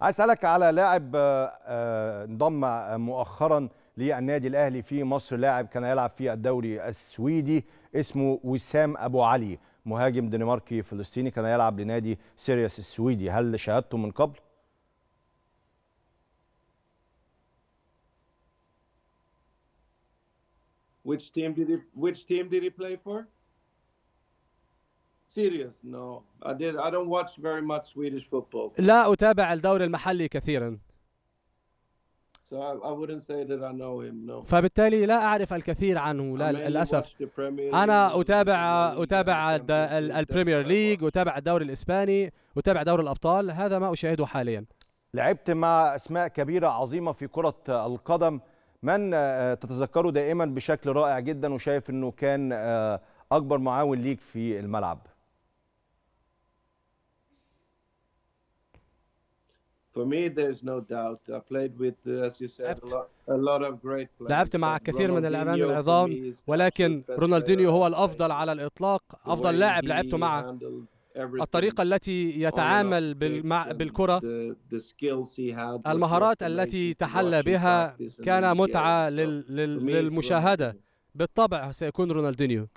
عايز اسالك على لاعب آه، آه، انضم آه، مؤخرا للنادي الاهلي في مصر لاعب كان يلعب في الدوري السويدي اسمه وسام ابو علي مهاجم دنماركي فلسطيني كان يلعب لنادي سيرياس السويدي هل شاهدته من قبل Which team did he, which team did he play for? serious no I did I don't watch very much Swedish football لا أتابع الدوري المحلي كثيرا So I, I wouldn't say that I know him, no. فبالتالي لا أعرف الكثير عنه لا للأسف أنا أتابع أتابع البريمير ليج أتابع الدوري الإسباني أتابع دوري الأبطال هذا ما أشاهده حاليا لعبت مع أسماء كبيرة عظيمة في كرة القدم من آه، تتذكره دائما بشكل رائع جدا وشايف أنه كان آه، أكبر معاون ليك في الملعب For me, there's no doubt. I played with, uh, as you said, a lot, a lot of great players. لعبت مع كثير من اللاعبين العظام ولكن رونالدينيو هو الافضل على الاطلاق افضل لاعب لعبته معه الطريقة التي يتعامل بالكرة المهارات التي تحلى بها كان متعة للمشاهدة بالطبع سيكون رونالدينيو